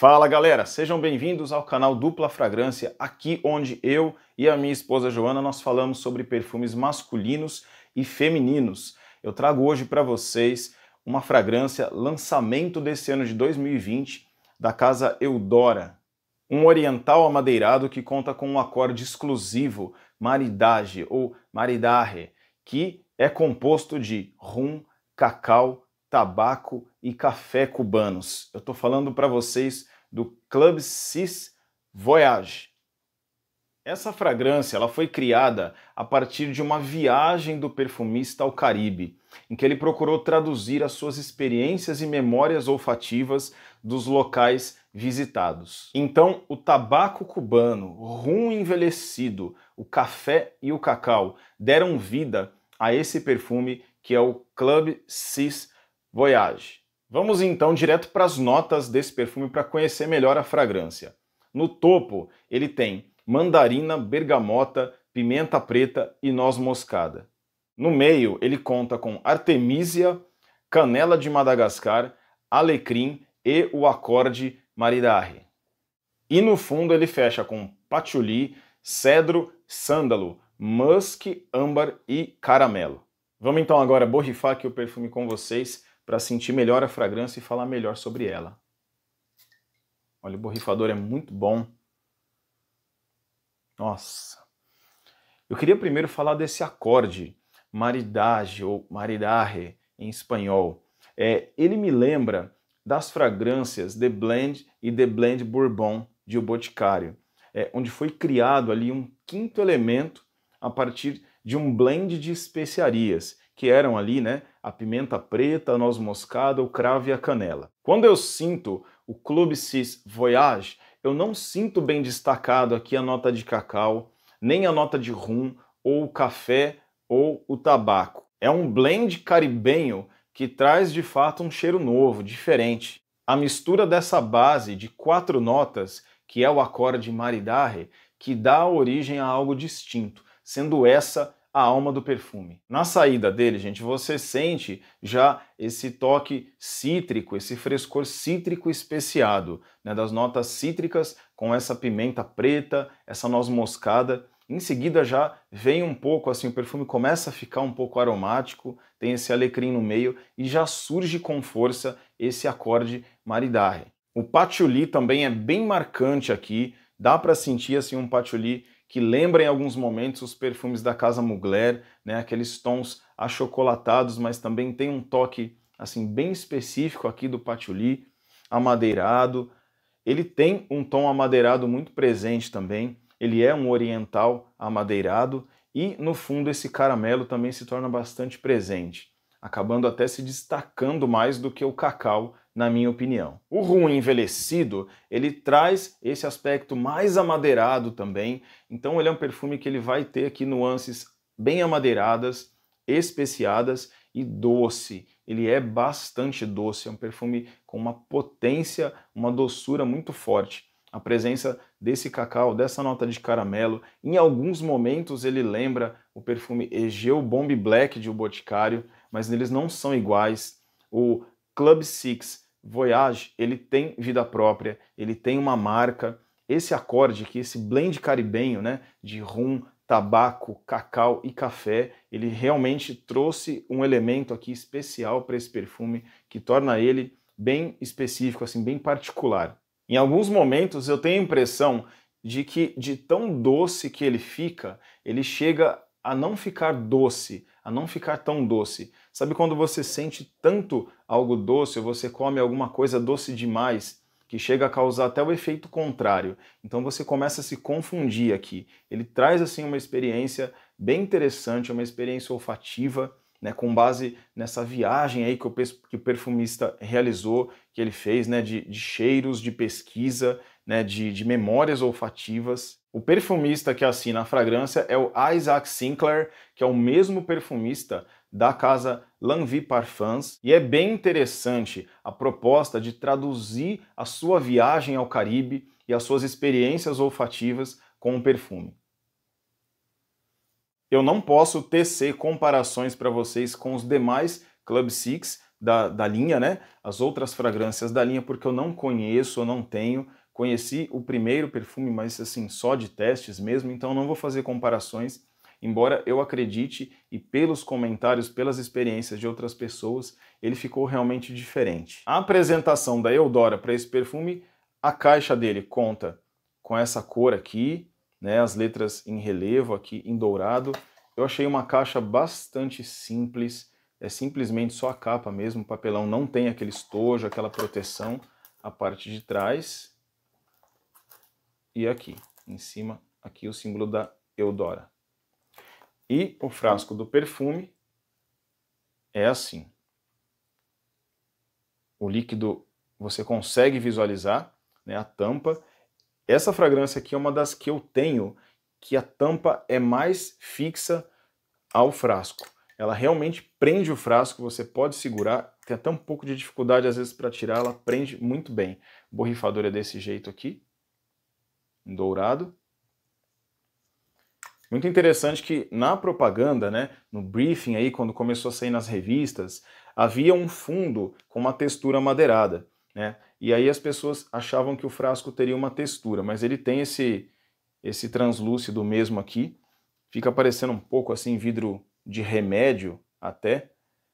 Fala galera, sejam bem-vindos ao canal Dupla Fragrância, aqui onde eu e a minha esposa Joana nós falamos sobre perfumes masculinos e femininos. Eu trago hoje para vocês uma fragrância lançamento desse ano de 2020 da casa Eudora, um oriental amadeirado que conta com um acorde exclusivo, maridage ou maridare, que é composto de rum, cacau, tabaco e café cubanos. Eu estou falando para vocês do Club Cis Voyage. Essa fragrância ela foi criada a partir de uma viagem do perfumista ao Caribe, em que ele procurou traduzir as suas experiências e memórias olfativas dos locais visitados. Então, o tabaco cubano, rum envelhecido, o café e o cacau deram vida a esse perfume que é o Club Cis Voyage. Vamos então direto para as notas desse perfume para conhecer melhor a fragrância. No topo, ele tem mandarina, bergamota, pimenta preta e noz moscada. No meio, ele conta com artemisia, canela de Madagascar, alecrim e o acorde maridarre. E no fundo ele fecha com patchouli, cedro, sândalo, musk, âmbar e caramelo. Vamos então agora borrifar aqui o perfume com vocês para sentir melhor a fragrância e falar melhor sobre ela. Olha, o borrifador é muito bom. Nossa. Eu queria primeiro falar desse acorde, maridage ou maridare em espanhol. É, ele me lembra das fragrâncias The Blend e The Blend Bourbon de O Boticário, é, onde foi criado ali um quinto elemento a partir de um blend de especiarias que eram ali, né? A pimenta preta, a noz moscada, o cravo e a canela. Quando eu sinto o Clube Cis Voyage, eu não sinto bem destacado aqui a nota de cacau, nem a nota de rum, ou o café, ou o tabaco. É um blend caribenho que traz de fato um cheiro novo, diferente. A mistura dessa base de quatro notas, que é o acorde Maridare, que dá origem a algo distinto, sendo essa a alma do perfume. Na saída dele, gente, você sente já esse toque cítrico, esse frescor cítrico especiado, né, das notas cítricas com essa pimenta preta, essa noz moscada. Em seguida já vem um pouco assim, o perfume começa a ficar um pouco aromático, tem esse alecrim no meio e já surge com força esse acorde maridarre. O patchouli também é bem marcante aqui, dá para sentir assim um patchouli que lembra em alguns momentos os perfumes da Casa Mugler, né, aqueles tons achocolatados, mas também tem um toque assim bem específico aqui do patchouli, amadeirado. Ele tem um tom amadeirado muito presente também. Ele é um oriental amadeirado e no fundo esse caramelo também se torna bastante presente, acabando até se destacando mais do que o cacau na minha opinião. O ruim envelhecido, ele traz esse aspecto mais amadeirado também, então ele é um perfume que ele vai ter aqui nuances bem amadeiradas, especiadas e doce. Ele é bastante doce, é um perfume com uma potência, uma doçura muito forte. A presença desse cacau, dessa nota de caramelo, em alguns momentos ele lembra o perfume Egeu Bomb Black de O Boticário, mas eles não são iguais. O Club Six Voyage, ele tem vida própria, ele tem uma marca. Esse acorde aqui, esse blend caribenho, né, de rum, tabaco, cacau e café, ele realmente trouxe um elemento aqui especial para esse perfume que torna ele bem específico, assim, bem particular. Em alguns momentos eu tenho a impressão de que de tão doce que ele fica, ele chega a não ficar doce, a não ficar tão doce. Sabe quando você sente tanto algo doce ou você come alguma coisa doce demais? que chega a causar até o efeito contrário. Então você começa a se confundir aqui. Ele traz assim uma experiência bem interessante, uma experiência olfativa, né, com base nessa viagem aí que o, que o perfumista realizou, que ele fez, né, de, de cheiros, de pesquisa, né, de, de memórias olfativas. O perfumista que assina a fragrância é o Isaac Sinclair, que é o mesmo perfumista da casa Lanvin Parfums, e é bem interessante a proposta de traduzir a sua viagem ao Caribe e as suas experiências olfativas com o perfume. Eu não posso tecer comparações para vocês com os demais Club Six da, da linha, né? As outras fragrâncias da linha, porque eu não conheço, eu não tenho. Conheci o primeiro perfume, mas assim, só de testes mesmo, então não vou fazer comparações, embora eu acredite e pelos comentários, pelas experiências de outras pessoas, ele ficou realmente diferente. A apresentação da Eudora para esse perfume, a caixa dele conta com essa cor aqui, né, as letras em relevo aqui em dourado. Eu achei uma caixa bastante simples, é simplesmente só a capa mesmo, o papelão não tem aquele estojo, aquela proteção, a parte de trás e aqui. Em cima, aqui o símbolo da Eudora. E o frasco do perfume é assim. O líquido você consegue visualizar, né, a tampa. Essa fragrância aqui é uma das que eu tenho que a tampa é mais fixa ao frasco. Ela realmente prende o frasco, você pode segurar, tem até um pouco de dificuldade às vezes para tirar, ela prende muito bem. O borrifador é desse jeito aqui, dourado. Muito interessante que na propaganda, né, no briefing aí, quando começou a sair nas revistas, havia um fundo com uma textura madeirada, né? E aí as pessoas achavam que o frasco teria uma textura, mas ele tem esse esse translúcido mesmo aqui. Fica parecendo um pouco assim vidro de remédio até,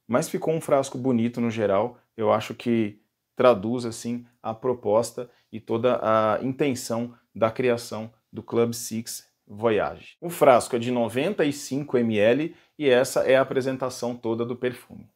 mas ficou um frasco bonito no geral. Eu acho que traduz assim a proposta e toda a intenção da criação do Club Six Voyage. O frasco é de 95 ml e essa é a apresentação toda do perfume.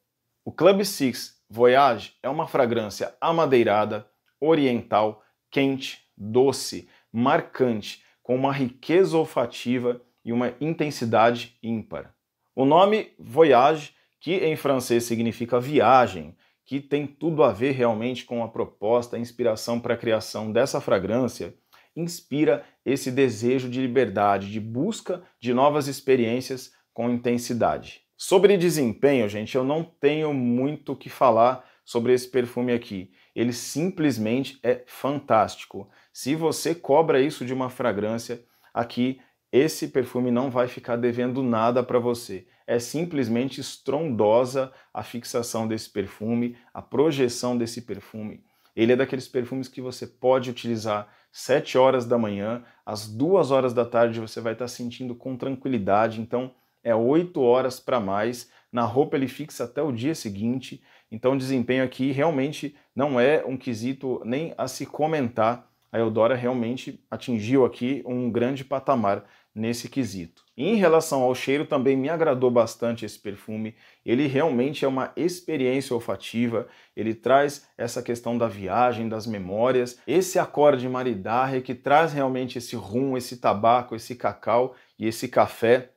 O Club Six Voyage é uma fragrância amadeirada, oriental, quente, doce, marcante, com uma riqueza olfativa e uma intensidade ímpar. O nome Voyage, que em francês significa viagem, que tem tudo a ver realmente com a proposta, a inspiração para a criação dessa fragrância, inspira esse desejo de liberdade, de busca de novas experiências com intensidade. Sobre desempenho, gente, eu não tenho muito o que falar sobre esse perfume aqui. Ele simplesmente é fantástico. Se você cobra isso de uma fragrância, aqui esse perfume não vai ficar devendo nada para você. É simplesmente estrondosa a fixação desse perfume, a projeção desse perfume. Ele é daqueles perfumes que você pode utilizar 7 horas da manhã, às 2 horas da tarde você vai estar sentindo com tranquilidade, então é 8 horas para mais. Na roupa ele fixa até o dia seguinte, então o desempenho aqui realmente não é um quesito nem a se comentar. A Eudora realmente atingiu aqui um grande patamar nesse quesito. Em relação ao cheiro, também me agradou bastante esse perfume. Ele realmente é uma experiência olfativa, ele traz essa questão da viagem, das memórias, esse acorde maridarre que traz realmente esse rum, esse tabaco, esse cacau e esse café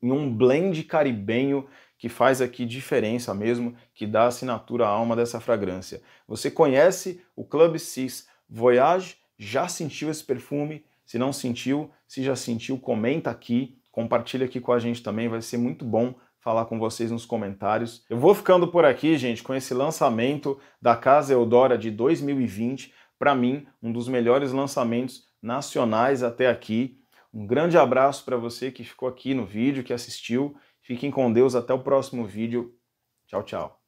em um blend caribenho que faz aqui diferença mesmo, que dá assinatura à alma dessa fragrância. Você conhece o Club Cis Voyage? Já sentiu esse perfume? Se não sentiu, se já sentiu, comenta aqui Compartilha aqui com a gente também, vai ser muito bom falar com vocês nos comentários. Eu vou ficando por aqui, gente, com esse lançamento da Casa Eudora de 2020. Para mim, um dos melhores lançamentos nacionais até aqui. Um grande abraço para você que ficou aqui no vídeo, que assistiu. Fiquem com Deus até o próximo vídeo. Tchau, tchau.